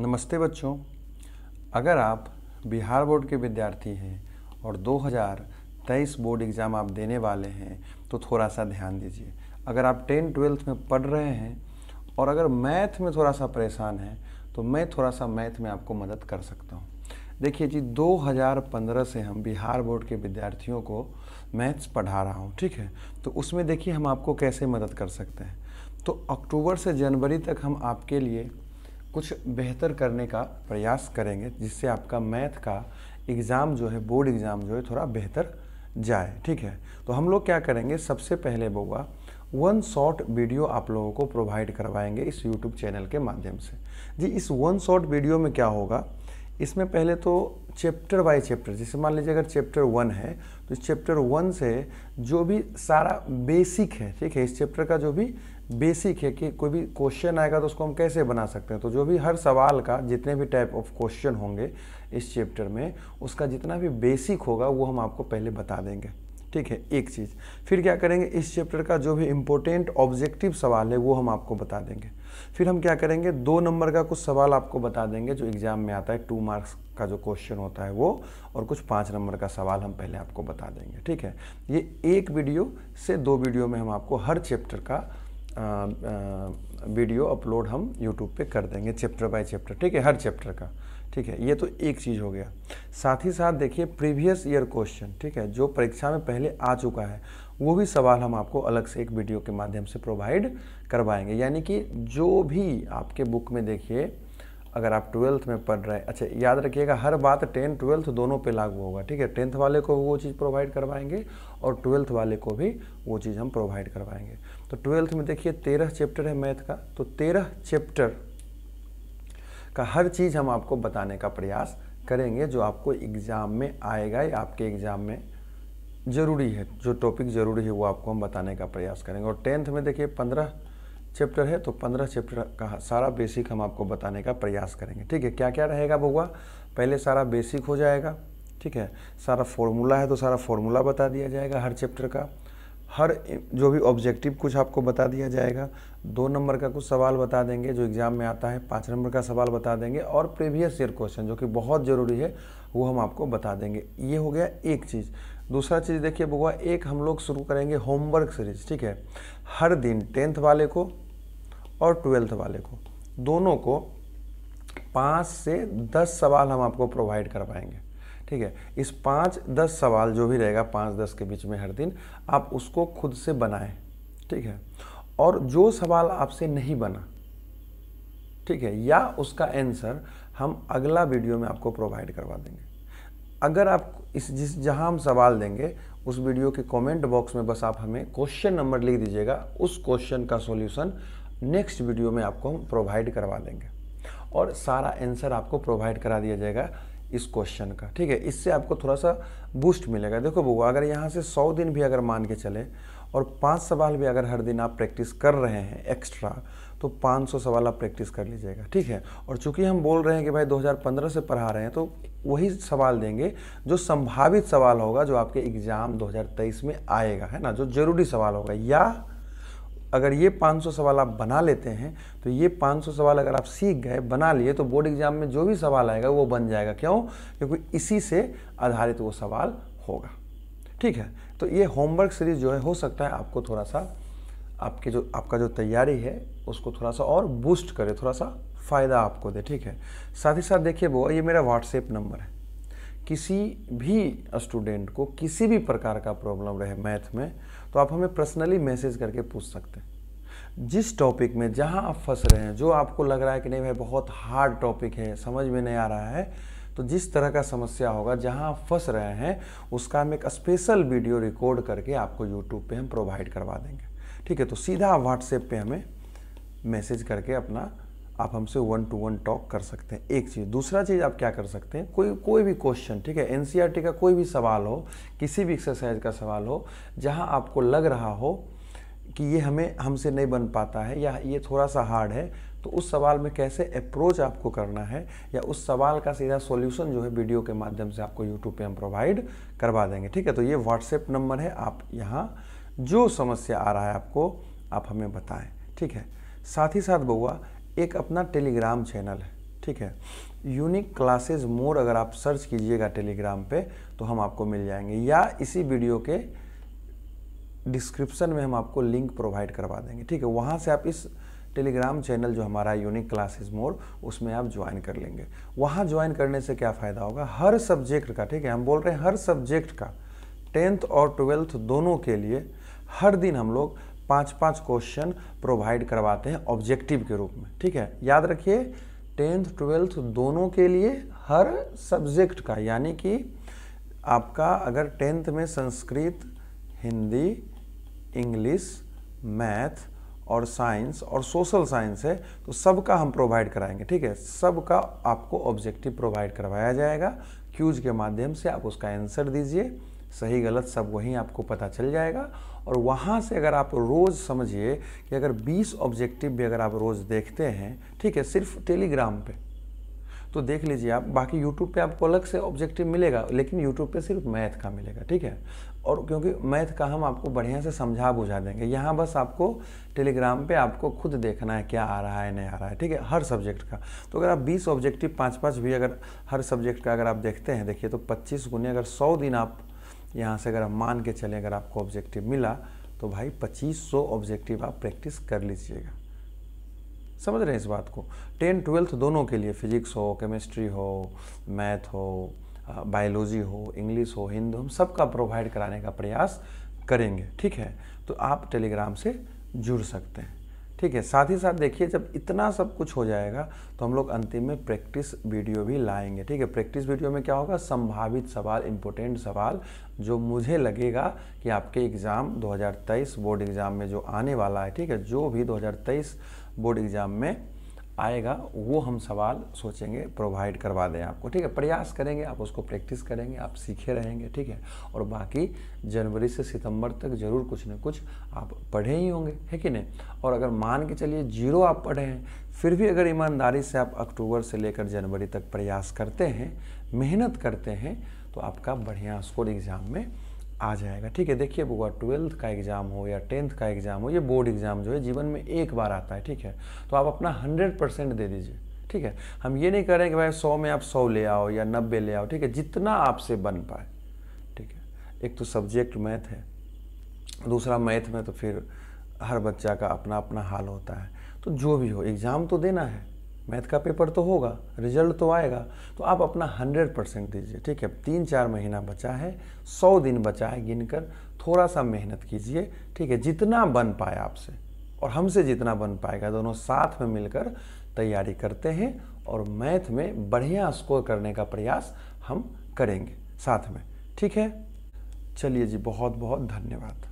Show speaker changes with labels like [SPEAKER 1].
[SPEAKER 1] नमस्ते बच्चों अगर आप बिहार बोर्ड के विद्यार्थी हैं और 2023 बोर्ड एग्ज़ाम आप देने वाले हैं तो थोड़ा सा ध्यान दीजिए अगर आप टेन ट्वेल्थ में पढ़ रहे हैं और अगर मैथ में थोड़ा सा परेशान हैं तो मैं थोड़ा सा मैथ में आपको मदद कर सकता हूँ देखिए जी 2015 से हम बिहार बोर्ड के विद्यार्थियों को मैथ्स पढ़ा रहा हूँ ठीक है तो उसमें देखिए हम आपको कैसे मदद कर सकते हैं तो अक्टूबर से जनवरी तक हम आपके लिए कुछ बेहतर करने का प्रयास करेंगे जिससे आपका मैथ का एग्ज़ाम जो है बोर्ड एग्ज़ाम जो है थोड़ा बेहतर जाए ठीक है तो हम लोग क्या करेंगे सबसे पहले बउआ वन शॉट वीडियो आप लोगों को प्रोवाइड करवाएंगे इस यूट्यूब चैनल के माध्यम से जी इस वन शॉट वीडियो में क्या होगा इसमें पहले तो चैप्टर बाय चैप्टर जैसे मान लीजिए अगर चैप्टर वन है तो इस चैप्टर वन से जो भी सारा बेसिक है ठीक है इस चैप्टर का जो भी बेसिक है कि कोई भी क्वेश्चन आएगा तो उसको हम कैसे बना सकते हैं तो जो भी हर सवाल का जितने भी टाइप ऑफ क्वेश्चन होंगे इस चैप्टर में उसका जितना भी बेसिक होगा वो हम आपको पहले बता देंगे ठीक है एक चीज़ फिर क्या करेंगे इस चैप्टर का जो भी इम्पोर्टेंट ऑब्जेक्टिव सवाल है वो हम आपको बता देंगे फिर हम क्या करेंगे दो नंबर का कुछ सवाल आपको बता देंगे जो एग्ज़ाम में आता है टू मार्क्स का जो क्वेश्चन होता है वो और कुछ पाँच नंबर का सवाल हम पहले आपको बता देंगे ठीक है ये एक वीडियो से दो वीडियो में हम आपको हर चैप्टर का वीडियो अपलोड हम यूट्यूब पे कर देंगे चैप्टर बाय चैप्टर ठीक है हर चैप्टर का ठीक है ये तो एक चीज़ हो गया साथ ही साथ देखिए प्रीवियस ईयर क्वेश्चन ठीक है जो परीक्षा में पहले आ चुका है वो भी सवाल हम आपको अलग से एक वीडियो के माध्यम से प्रोवाइड करवाएंगे यानी कि जो भी आपके बुक में देखिए अगर आप ट्वेल्थ में पढ़ रहे हैं अच्छा याद रखिएगा हर बात टेंथ ट्वेल्थ दोनों पे लागू होगा ठीक है टेंथ वाले को वो चीज़ प्रोवाइड करवाएंगे और ट्वेल्थ वाले को भी वो चीज़ हम प्रोवाइड करवाएंगे तो ट्वेल्थ में देखिए तेरह चैप्टर है मैथ का तो तेरह चैप्टर का हर चीज़ हम आपको बताने का प्रयास करेंगे जो आपको एग्ज़ाम में आएगा या आपके एग्ज़ाम में ज़रूरी है जो टॉपिक ज़रूरी है वो आपको हम बताने का प्रयास करेंगे और टेंथ में देखिए पंद्रह चैप्टर है तो पंद्रह चैप्टर का सारा बेसिक हम आपको बताने का प्रयास करेंगे ठीक है क्या क्या रहेगा बउआ पहले सारा बेसिक हो जाएगा ठीक है सारा फॉर्मूला है तो सारा फॉर्मूला बता दिया जाएगा हर चैप्टर का हर जो भी ऑब्जेक्टिव कुछ आपको बता दिया जाएगा दो नंबर का कुछ सवाल बता देंगे जो एग्ज़ाम में आता है पाँच नंबर का सवाल बता देंगे और प्रीवियस ईयर क्वेश्चन जो कि बहुत ज़रूरी है वो हम आपको बता देंगे ये हो गया एक चीज़ दूसरा चीज़ देखिए बुआ एक हम लोग शुरू करेंगे होमवर्क सीरीज ठीक है हर दिन टेंथ वाले को और ट्वेल्थ वाले को दोनों को पाँच से दस सवाल हम आपको प्रोवाइड कर पाएंगे ठीक है इस पाँच दस सवाल जो भी रहेगा पाँच दस के बीच में हर दिन आप उसको खुद से बनाएं ठीक है और जो सवाल आपसे नहीं बना ठीक है या उसका आंसर हम अगला वीडियो में आपको प्रोवाइड करवा देंगे अगर आप इस जिस जहां हम सवाल देंगे उस वीडियो के कमेंट बॉक्स में बस आप हमें क्वेश्चन नंबर लिख दीजिएगा उस क्वेश्चन का सॉल्यूशन नेक्स्ट वीडियो में आपको हम प्रोवाइड करवा देंगे और सारा आंसर आपको प्रोवाइड करा दिया जाएगा इस क्वेश्चन का ठीक है इससे आपको थोड़ा सा बूस्ट मिलेगा देखो बबू अगर यहाँ से सौ दिन भी अगर मान के चले और पाँच सवाल भी अगर हर दिन आप प्रैक्टिस कर रहे हैं एक्स्ट्रा तो 500 सवाल आप प्रैक्टिस कर लीजिएगा ठीक है और चूंकि हम बोल रहे हैं कि भाई 2015 से पढ़ा रहे हैं तो वही सवाल देंगे जो संभावित सवाल होगा जो आपके एग्ज़ाम 2023 में आएगा है ना जो ज़रूरी सवाल होगा या अगर ये 500 सवाल आप बना लेते हैं तो ये 500 सवाल अगर आप सीख गए बना लिए तो बोर्ड एग्जाम में जो भी सवाल आएगा वो बन जाएगा क्यों क्योंकि इसी से आधारित वो सवाल होगा ठीक है तो ये होमवर्क सीरीज जो है हो सकता है आपको थोड़ा सा आपके जो आपका जो तैयारी है उसको थोड़ा सा और बूस्ट करे थोड़ा सा फ़ायदा आपको दे ठीक है साथ ही साथ देखिए बो ये मेरा व्हाट्सएप नंबर है किसी भी स्टूडेंट को किसी भी प्रकार का प्रॉब्लम रहे मैथ में तो आप हमें पर्सनली मैसेज करके पूछ सकते हैं जिस टॉपिक में जहाँ आप फंस रहे हैं जो आपको लग रहा है कि नहीं भाई बहुत हार्ड टॉपिक है समझ में नहीं आ रहा है तो जिस तरह का समस्या होगा जहाँ आप फंस रहे हैं उसका हम एक स्पेशल वीडियो रिकॉर्ड करके आपको यूट्यूब पे हम प्रोवाइड करवा देंगे ठीक है तो सीधा व्हाट्सएप पे हमें मैसेज करके अपना आप हमसे वन टू वन टॉक कर सकते हैं एक चीज़ दूसरा चीज़ आप क्या कर सकते हैं कोई कोई भी क्वेश्चन ठीक है एन e का कोई भी सवाल हो किसी भी एक्सरसाइज का सवाल हो जहाँ आपको लग रहा हो कि ये हमें हमसे नहीं बन पाता है या ये थोड़ा सा हार्ड है तो उस सवाल में कैसे अप्रोच आपको करना है या उस सवाल का सीधा सॉल्यूशन जो है वीडियो के माध्यम से आपको यूट्यूब पे हम प्रोवाइड करवा देंगे ठीक है तो ये व्हाट्सएप नंबर है आप यहाँ जो समस्या आ रहा है आपको आप हमें बताएं ठीक है साथ ही साथ बउआ एक अपना टेलीग्राम चैनल है ठीक है यूनिक क्लासेस मोर अगर आप सर्च कीजिएगा टेलीग्राम पे तो हम आपको मिल जाएंगे या इसी वीडियो के डिस्क्रिप्शन में हम आपको लिंक प्रोवाइड करवा देंगे ठीक है वहाँ से आप इस टेलीग्राम चैनल जो हमारा यूनिक क्लासेस मोर उसमें आप ज्वाइन कर लेंगे वहाँ ज्वाइन करने से क्या फ़ायदा होगा हर सब्जेक्ट का ठीक है हम बोल रहे हैं हर सब्जेक्ट का टेंथ और ट्वेल्थ दोनों के लिए हर दिन हम लोग पाँच पाँच क्वेश्चन प्रोवाइड करवाते हैं ऑब्जेक्टिव के रूप में ठीक है याद रखिए टेंथ ट्वेल्थ दोनों के लिए हर सब्जेक्ट का यानी कि आपका अगर टेंथ में संस्कृत हिंदी इंग्लिश मैथ और साइंस और सोशल साइंस है तो सबका हम प्रोवाइड कराएंगे ठीक है सब का आपको ऑब्जेक्टिव प्रोवाइड करवाया जाएगा क्यूज के माध्यम से आप उसका आंसर दीजिए सही गलत सब वहीं आपको पता चल जाएगा और वहाँ से अगर आप रोज़ समझिए कि अगर 20 ऑब्जेक्टिव भी अगर आप रोज़ देखते हैं ठीक है सिर्फ टेलीग्राम पे तो देख लीजिए आप बाकी यूट्यूब पे आपको अलग से ऑब्जेक्टिव मिलेगा लेकिन यूट्यूब पे सिर्फ मैथ का मिलेगा ठीक है और क्योंकि मैथ का हम आपको बढ़िया से समझा बुझा देंगे यहाँ बस आपको टेलीग्राम पे आपको खुद देखना है क्या आ रहा है नहीं आ रहा है ठीक है हर सब्जेक्ट का तो अगर आप 20 ऑब्जेक्टिव पाँच पाँच भी अगर हर सब्जेक्ट का अगर आप देखते हैं देखिए तो पच्चीस गुने अगर सौ दिन आप यहाँ से अगर आप मान के चलें अगर आपको ऑब्जेक्टिव मिला तो भाई 2500 ऑब्जेक्टिव आप प्रैक्टिस कर लीजिएगा समझ रहे हैं इस बात को टेन ट्वेल्थ दोनों के लिए फिजिक्स हो केमिस्ट्री हो मैथ हो बायोलॉजी हो इंग्लिश हो हो हम सबका प्रोवाइड कराने का प्रयास करेंगे ठीक है तो आप टेलीग्राम से जुड़ सकते हैं ठीक है साथ ही साथ देखिए जब इतना सब कुछ हो जाएगा तो हम लोग अंतिम में प्रैक्टिस वीडियो भी लाएंगे ठीक है प्रैक्टिस वीडियो में क्या होगा संभावित सवाल इम्पोर्टेंट सवाल जो मुझे लगेगा कि आपके एग्ज़ाम 2023 बोर्ड एग्ज़ाम में जो आने वाला है ठीक है जो भी 2023 बोर्ड एग्ज़ाम में आएगा वो हम सवाल सोचेंगे प्रोवाइड करवा दें आपको ठीक है प्रयास करेंगे आप उसको प्रैक्टिस करेंगे आप सीखे रहेंगे ठीक है और बाकी जनवरी से सितंबर तक ज़रूर कुछ ना कुछ आप पढ़े ही होंगे है कि नहीं और अगर मान के चलिए जीरो आप पढ़े हैं फिर भी अगर ईमानदारी से आप अक्टूबर से लेकर जनवरी तक प्रयास करते हैं मेहनत करते हैं तो आपका बढ़िया स्कोर एग्ज़ाम में आ जाएगा ठीक है देखिए बुआ ट्वेल्थ का एग्ज़ाम हो या टेंथ का एग्ज़ाम हो ये बोर्ड एग्ज़ाम जो है जीवन में एक बार आता है ठीक है तो आप अपना हंड्रेड परसेंट दे दीजिए ठीक है हम ये नहीं कह रहे हैं कि भाई सौ में आप सौ ले आओ या नब्बे ले आओ ठीक है जितना आपसे बन पाए ठीक है एक तो सब्जेक्ट मैथ है दूसरा मैथ में तो फिर हर बच्चा का अपना अपना हाल होता है तो जो भी हो एग्ज़ाम तो देना है मैथ का पेपर तो होगा रिजल्ट तो आएगा तो आप अपना हंड्रेड परसेंट दीजिए ठीक है तीन चार महीना बचा है सौ दिन बचा है गिनकर थोड़ा सा मेहनत कीजिए ठीक है जितना बन पाए आपसे और हमसे जितना बन पाएगा दोनों साथ में मिलकर तैयारी करते हैं और मैथ में बढ़िया स्कोर करने का प्रयास हम करेंगे साथ में ठीक है चलिए जी बहुत बहुत धन्यवाद